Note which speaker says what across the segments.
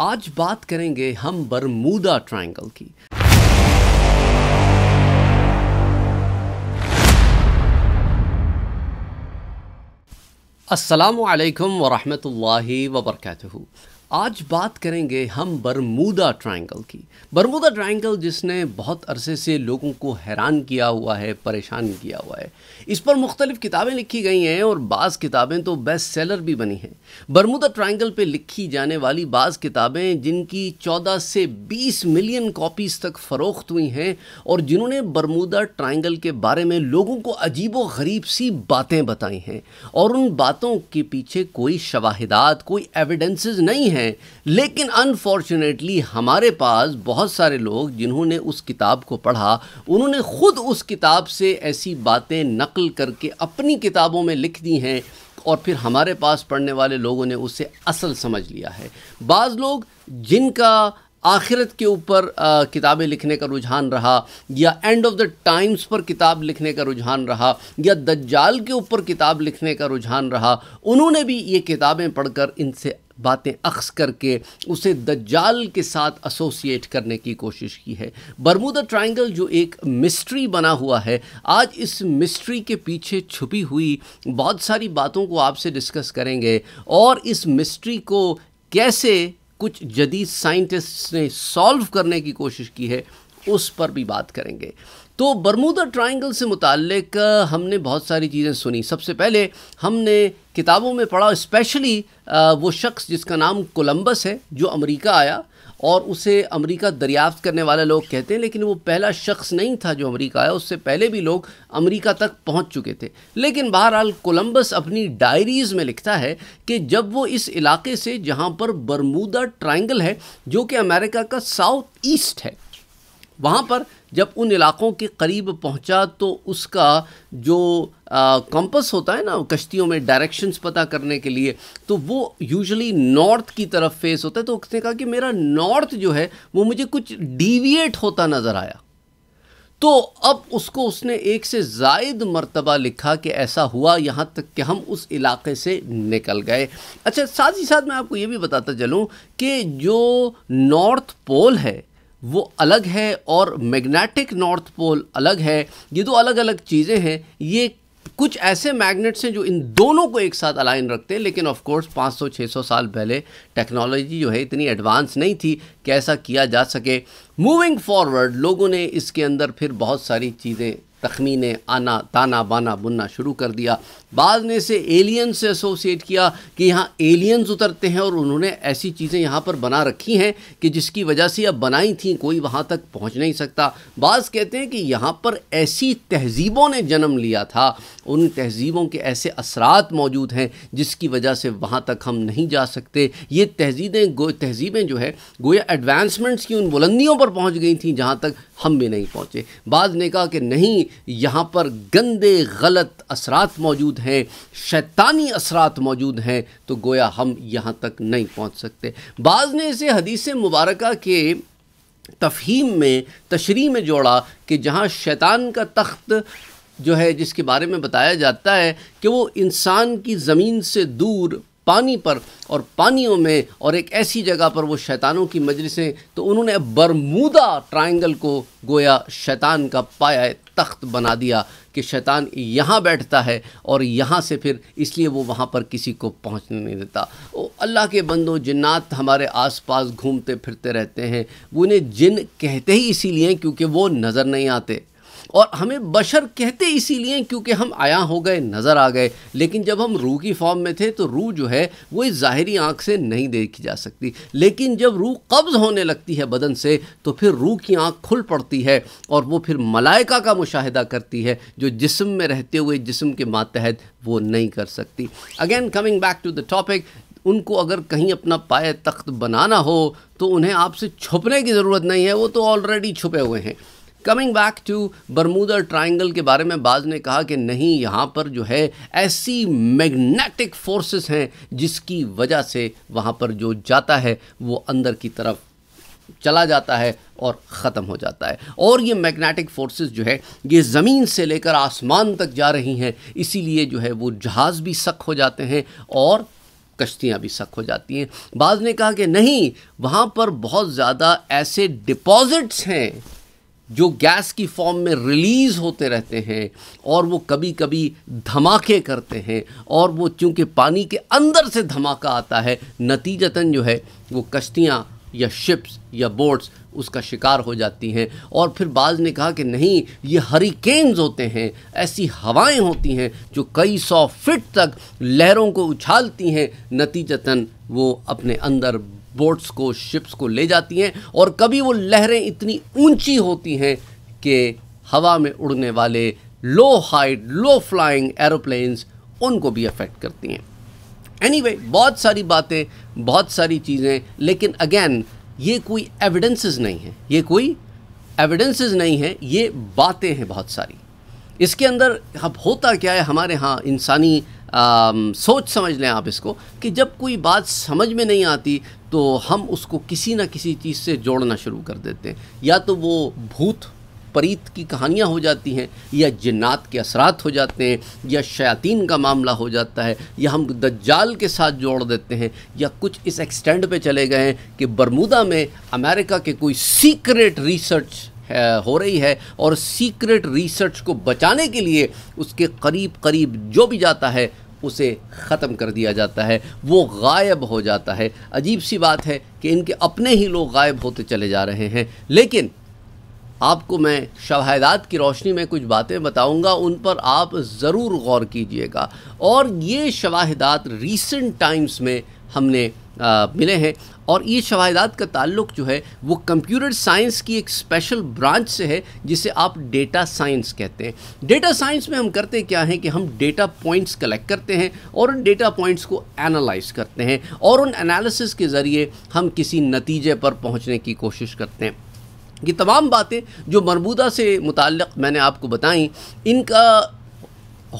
Speaker 1: आज बात करेंगे हम बरमूदा ट्रायंगल की अस्सलाम वालेकुम वरहमतुल्लाहि वबरकatuh आज बात करेंगे हम बरमूदा ट्रायंगल की बरमूदा ट्रायंगल जिसने बहुत अरसे से लोगों को हैरान किया हुआ है परेशान किया हुआ है इस पर मुख्तलिफ़ किताबें लिखी गई हैं और बाज़ किताबें तो बेस्ट सेलर भी बनी हैं बरमूदा ट्रायंगल पे लिखी जाने वाली बाज़ किताबें जिनकी 14 से 20 मिलियन कॉपीज़ तक फ़रोख्त हुई हैं और जिन्होंने बरमूदा ट्राइंगल के बारे में लोगों को अजीब व गरीब सी बातें बताई हैं और उन बातों के पीछे कोई शवाहदात कोई एविडेंसेज नहीं हैं हैं लेकिन अनफॉर्चुनेटली हमारे पास बहुत सारे लोग जिन्होंने उस किताब को पढ़ा उन्होंने ख़ुद उस किताब से ऐसी बातें नकल करके अपनी किताबों में लिख दी हैं और फिर हमारे पास पढ़ने वाले लोगों ने उसे असल समझ लिया है बाज़ लोग जिनका आखिरत के ऊपर किताबें लिखने का रुझान रहा या एंड ऑफ द टाइम्स पर किताब लिखने का रुझान रहा या दज्जाल के ऊपर किताब लिखने का रुझान रहा उन्होंने भी ये किताबें पढ़कर इनसे बातें अक्स करके उसे दज्जाल के साथ एसोसिएट करने की कोशिश की है बरमूदा ट्रायंगल जो एक मिस्ट्री बना हुआ है आज इस मिस्ट्री के पीछे छुपी हुई बहुत सारी बातों को आपसे डिस्कस करेंगे और इस मिस्ट्री को कैसे कुछ जदीद साइंटिस्ट्स ने सॉल्व करने की कोशिश की है उस पर भी बात करेंगे तो बरमूदा ट्रायंगल से मुतक हमने बहुत सारी चीज़ें सुनी सबसे पहले हमने किताबों में पढ़ा स्पेशली वो शख्स जिसका नाम कोलंबस है जो अमेरिका आया और उसे अमेरिका दरियाफ्त करने वाले लोग कहते हैं लेकिन वो पहला शख्स नहीं था जो अमेरिका आया उससे पहले भी लोग अमेरिका तक पहुंच चुके थे लेकिन बहरहाल कोलंबस अपनी डायरीज़ में लिखता है कि जब वो इस इलाके से जहां पर बरमूदा ट्रायंगल है जो कि अमेरिका का साउथ ईस्ट है वहाँ पर जब उन इलाक़ों के करीब पहुँचा तो उसका जो कंपस होता है ना कश्तियों में डायरेक्शंस पता करने के लिए तो वो यूजुअली नॉर्थ की तरफ फेस होता है तो उसने कहा कि मेरा नॉर्थ जो है वो मुझे कुछ डिविएट होता नज़र आया तो अब उसको उसने एक से जायद मरतबा लिखा कि ऐसा हुआ यहाँ तक कि हम उस इलाके से निकल गए अच्छा साथ ही साथ मैं आपको ये भी बताता चलूँ कि जो नॉर्थ पोल है वो अलग है और मैग्नेटिक नॉर्थ पोल अलग है ये दो अलग अलग चीज़ें हैं ये कुछ ऐसे मैग्नेट्स हैं जो इन दोनों को एक साथ अलाइन रखते हैं लेकिन ऑफ कोर्स 500-600 साल पहले टेक्नोलॉजी जो है इतनी एडवांस नहीं थी कि ऐसा किया जा सके मूविंग फॉरवर्ड लोगों ने इसके अंदर फिर बहुत सारी चीज़ें तखमीने आना ताना बाना बुनना शुरू कर दिया बाद ने इसे एलियन से एसोसिएट किया कि यहाँ एलियंस उतरते हैं और उन्होंने ऐसी चीज़ें यहाँ पर बना रखी हैं कि जिसकी वजह से अब बनाई थी कोई वहाँ तक पहुँच नहीं सकता बाज़ कहते हैं कि यहाँ पर ऐसी तहजीबों ने जन्म लिया था उन तहजीबों के ऐसे असरात मौजूद हैं जिसकी वजह से वहाँ तक हम नहीं जा सकते ये तहजीबें तहजीबें जो है गोया एडवांसमेंट्स की उन बुलंदियों पर पहुँच गई थी जहाँ तक हम भी नहीं पहुँचे बाद ने कहा कि नहीं यहाँ पर गंदे गलत असरात मौजूद हैं शैतानी असरात मौजूद हैं तो गोया हम यहाँ तक नहीं पहुँच सकते बाज़ ने इसे हदीस मुबारक के तफहीम में तशरी में जोड़ा कि जहाँ शैतान का तख्त जो है जिसके बारे में बताया जाता है कि वो इंसान की ज़मीन से दूर पानी पर और पानियों में और एक ऐसी जगह पर वो शैतानों की मजलिसें तो उन्होंने बरमूदा ट्रायंगल को गोया शैतान का पाया तख्त बना दिया कि शैतान यहाँ बैठता है और यहाँ से फिर इसलिए वो वहाँ पर किसी को पहुँचने नहीं देता वो अल्लाह के बंदो जिन्नात हमारे आसपास घूमते फिरते रहते हैं उन्हें जिन कहते ही इसीलिए क्योंकि वो नज़र नहीं आते और हमें बशर कहते इसीलिए क्योंकि हम आया हो गए नज़र आ गए लेकिन जब हम रूह की फॉर्म में थे तो रूह जो है वो इस ज़ाहरी आँख से नहीं देखी जा सकती लेकिन जब रूह कब्ज़ होने लगती है बदन से तो फिर रूह की आँख खुल पड़ती है और वो फिर मलाइका का मुशाहिदा करती है जो जिसम में रहते हुए जिसम के मातहत वो नहीं कर सकती again coming back to the topic उनको अगर कहीं अपना पाए तख्त बनाना हो तो उन्हें आपसे छुपने की ज़रूरत नहीं है वो तो ऑलरेडी छुपे हुए हैं coming back to Bermuda Triangle के बारे में बाज ने कहा कि नहीं यहाँ पर जो है ऐसी मैग्नेटिक फोर्सेस हैं जिसकी वजह से वहाँ पर जो जाता है वो अंदर की तरफ चला जाता है और ख़त्म हो जाता है और ये मैग्नेटिक फोर्सेस जो है ये ज़मीन से लेकर आसमान तक जा रही हैं इसीलिए जो है वो जहाज़ भी सख हो जाते हैं और कश्तियाँ भी सख हो जाती हैं बाज़ ने कहा कि नहीं वहाँ पर बहुत ज़्यादा ऐसे डिपॉज़िट्स हैं जो गैस की फॉर्म में रिलीज़ होते रहते हैं और वो कभी कभी धमाके करते हैं और वो चूँकि पानी के अंदर से धमाका आता है नतीजतन जो है वो कश्तियाँ या शिप्स या बोट्स उसका शिकार हो जाती हैं और फिर बाज़ ने कहा कि नहीं ये हरिकेन्स होते हैं ऐसी हवाएं होती हैं जो कई सौ फिट तक लहरों को उछालती हैं नतीजतन वो अपने अंदर बोट्स को शिप्स को ले जाती हैं और कभी वो लहरें इतनी ऊंची होती हैं कि हवा में उड़ने वाले low height low flying aeroplanes उनको भी अफेक्ट करती हैं एनी anyway, बहुत सारी बातें बहुत सारी चीज़ें लेकिन अगेन ये कोई एविडेंसेस नहीं है ये कोई एविडेंसेस नहीं है ये बातें हैं बहुत सारी इसके अंदर अब होता क्या है हमारे यहाँ इंसानी आ, सोच समझ लें आप इसको कि जब कोई बात समझ में नहीं आती तो हम उसको किसी ना किसी चीज़ से जोड़ना शुरू कर देते हैं या तो वो भूत परीत की कहानियाँ हो जाती हैं या जिन्नात के असरात हो जाते हैं या शयातीन का मामला हो जाता है या हम दज्जाल के साथ जोड़ देते हैं या कुछ इस एक्सटेंड पे चले गए हैं कि बरमूदा में अमेरिका के कोई सीक्रेट रिसर्च हो रही है और सीक्रेट रिसर्च को बचाने के लिए उसके करीब करीब जो भी जाता है उसे ख़त्म कर दिया जाता है वो गायब हो जाता है अजीब सी बात है कि इनके अपने ही लोग गायब होते चले जा रहे हैं लेकिन आपको मैं शवाहदात की रोशनी में कुछ बातें बताऊंगा उन पर आप ज़रूर गौर कीजिएगा और ये शवाहदात रीसेंट टाइम्स में हमने आ, मिले हैं और ये शवाहदात का ताल्लुक जो है वो कंप्यूटर साइंस की एक स्पेशल ब्रांच से है जिसे आप डेटा साइंस कहते हैं डेटा साइंस में हम करते क्या हैं कि हम डेटा पॉइंट्स कलेक्ट करते हैं और उन डेटा पॉइंट्स को एनालाइज करते हैं और उन एनालिसिस के ज़रिए हम किसी नतीजे पर पहुँचने की कोशिश करते हैं ये तमाम बातें जो मरबूदा से मुतक़ मैंने आपको बताई इनका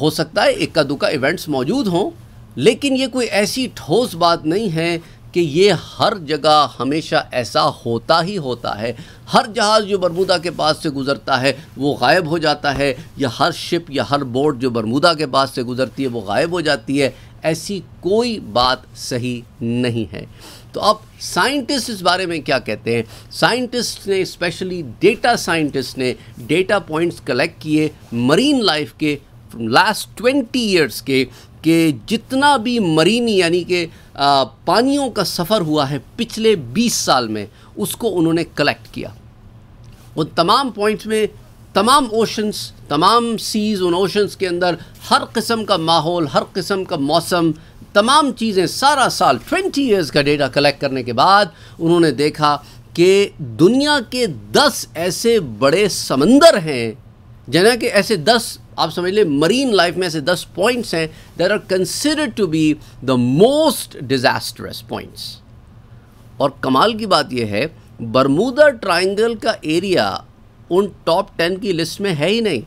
Speaker 1: हो सकता है इक्का दुक्का इवेंट्स मौजूद हों लेकिन ये कोई ऐसी ठोस बात नहीं है कि ये हर जगह हमेशा ऐसा होता ही होता है हर जहाज़ जो बरमूदा के पास से गुज़रता है वो गायब हो जाता है या हर शिप या हर बोट जो बरमूदा के पास से गुज़रती है वो गायब हो जाती है ऐसी कोई बात सही नहीं है तो अब साइंटिस्ट इस बारे में क्या कहते हैं साइंटिस्ट ने स्पेशली डेटा साइंटिस्ट ने डेटा पॉइंट्स कलेक्ट किए मरीन लाइफ के लास्ट ट्वेंटी ईयर्स के कि जितना भी मरीनी यानी कि पानियों का सफ़र हुआ है पिछले 20 साल में उसको उन्होंने कलेक्ट किया उन तमाम पॉइंट्स में तमाम ओशंस तमाम सीज़ उन ओशंस के अंदर हर किस्म का माहौल हर किस्म का मौसम तमाम चीज़ें सारा साल 20 इयर्स का डेटा कलेक्ट करने के बाद उन्होंने देखा कि दुनिया के 10 ऐसे बड़े समंदर हैं जना कि ऐसे आप समझ लें मरीन लाइफ में से दस पॉइंट्स हैं there are considered to be the most disastrous points और कमाल की बात यह है बरमूदा ट्राइंगल का एरिया उन टॉप टेन की लिस्ट में है ही नहीं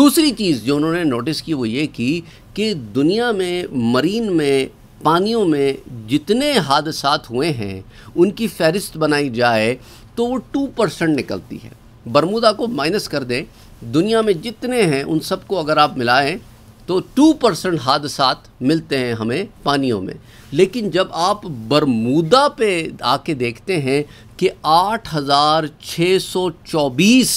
Speaker 1: दूसरी चीज़ जो उन्होंने नोटिस की वो ये की कि दुनिया में मरीन में पानियों में जितने हादसा हुए हैं उनकी फहरिस्त बनाई जाए तो वो टू परसेंट निकलती है बरमूदा को माइनस कर दें दुनिया में जितने हैं उन सबको अगर आप मिलाएं तो टू परसेंट हादसा मिलते हैं हमें पानियों में लेकिन जब आप बरमूदा पे आके देखते हैं कि 8,624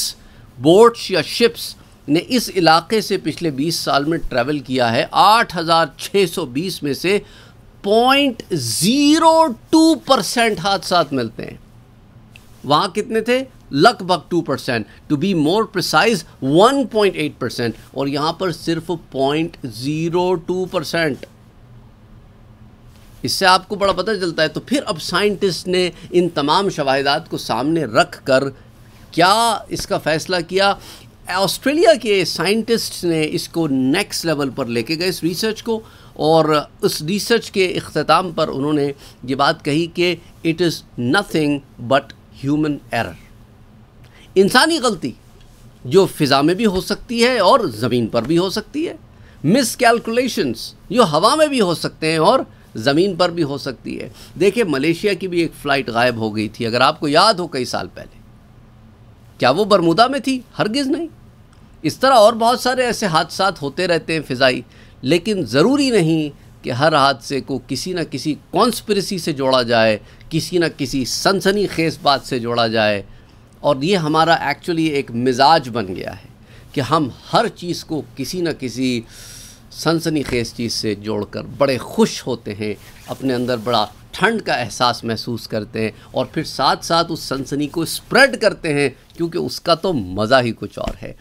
Speaker 1: बोट्स या शिप्स ने इस इलाके से पिछले 20 साल में ट्रैवल किया है 8,620 में से पॉइंट ज़ीरो टू परसेंट हादसा मिलते हैं वहाँ कितने थे लगभग two percent to be more precise 1.8 percent और यहाँ पर सिर्फ पॉइंट ज़ीरो टू परसेंट इससे आपको बड़ा पता चलता है तो फिर अब साइंटिस्ट ने इन तमाम शवाहदात को सामने रख कर क्या इसका फ़ैसला किया ऑस्ट्रेलिया के साइंटिस्ट ने इसको नेक्स्ट लेवल पर लेके गए इस रिसर्च को और उस रिसर्च के अख्ताम पर उन्होंने ये बात कही कि it is nothing but human error इंसानी गलती जो फ़िज़ा में भी हो सकती है और ज़मीन पर भी हो सकती है मिस कैलकुलेशंस जो हवा में भी हो सकते हैं और ज़मीन पर भी हो सकती है देखिए मलेशिया की भी एक फ़्लाइट गायब हो गई थी अगर आपको याद हो कई साल पहले क्या वो बरमुदा में थी हरगिज़ नहीं इस तरह और बहुत सारे ऐसे हादसा होते रहते हैं फ़िज़ाई लेकिन ज़रूरी नहीं कि हर हादसे को किसी न किसी कॉन्स्परेसी से जोड़ा जाए किसी न किसी सनसनी खेस बात से जोड़ा जाए और ये हमारा एक्चुअली एक मिजाज बन गया है कि हम हर चीज़ को किसी न किसी सनसनी खेज चीज़ से जोड़कर बड़े खुश होते हैं अपने अंदर बड़ा ठंड का एहसास महसूस करते हैं और फिर साथ साथ उस सनसनी को स्प्रेड करते हैं क्योंकि उसका तो मज़ा ही कुछ और है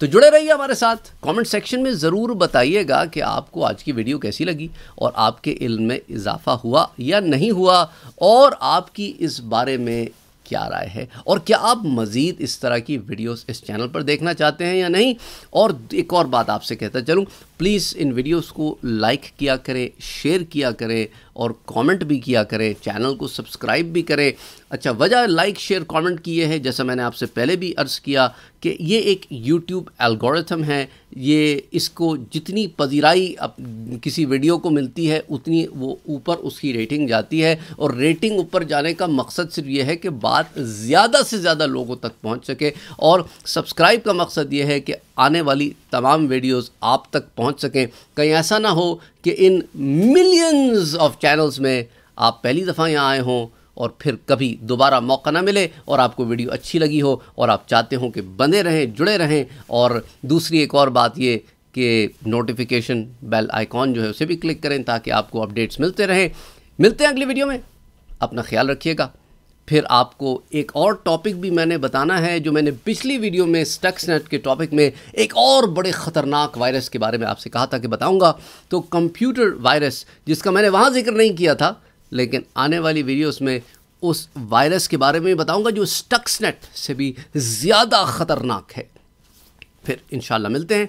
Speaker 1: तो जुड़े रहिए हमारे साथ कमेंट सेक्शन में ज़रूर बताइएगा कि आपको आज की वीडियो कैसी लगी और आपके इल्म में इजाफ़ा हुआ या नहीं हुआ और आपकी इस बारे में क्या राय है और क्या आप मज़ीद इस तरह की वीडियोस इस चैनल पर देखना चाहते हैं या नहीं और एक और बात आपसे कहता चलूँ प्लीज़ इन वीडियोस को लाइक किया करें शेयर किया करें और कमेंट भी किया करें चैनल को सब्सक्राइब भी करें अच्छा वजह लाइक शेयर कमेंट किए हैं जैसा मैंने आपसे पहले भी अर्ज़ किया कि ये एक यूट्यूब एल्गोरिथम है ये इसको जितनी पजीराई किसी वीडियो को मिलती है उतनी वो ऊपर उसकी रेटिंग जाती है और रेटिंग ऊपर जाने का मकसद सिर्फ ये है कि बात ज़्यादा से ज़्यादा लोगों तक पहुँच सके और सब्सक्राइब का मकसद ये है कि आने वाली तमाम वीडियोस आप तक पहुंच सकें कहीं ऐसा ना हो कि इन मिलियंस ऑफ चैनल्स में आप पहली दफ़ा यहाँ आए हों और फिर कभी दोबारा मौका ना मिले और आपको वीडियो अच्छी लगी हो और आप चाहते हो कि बने रहें जुड़े रहें और दूसरी एक और बात ये के नोटिफिकेशन बेल आइकॉन जो है उसे भी क्लिक करें ताकि आपको अपडेट्स मिलते रहें मिलते हैं अगली वीडियो में अपना ख्याल रखिएगा फिर आपको एक और टॉपिक भी मैंने बताना है जो मैंने पिछली वीडियो में स्टक्सनेट के टॉपिक में एक और बड़े ख़तरनाक वायरस के बारे में आपसे कहा था कि बताऊंगा तो कंप्यूटर वायरस जिसका मैंने वहाँ जिक्र नहीं किया था लेकिन आने वाली वीडियोस में उस वायरस के बारे में बताऊंगा जो स्टक्सनेट से भी ज़्यादा ख़तरनाक है फिर इन मिलते हैं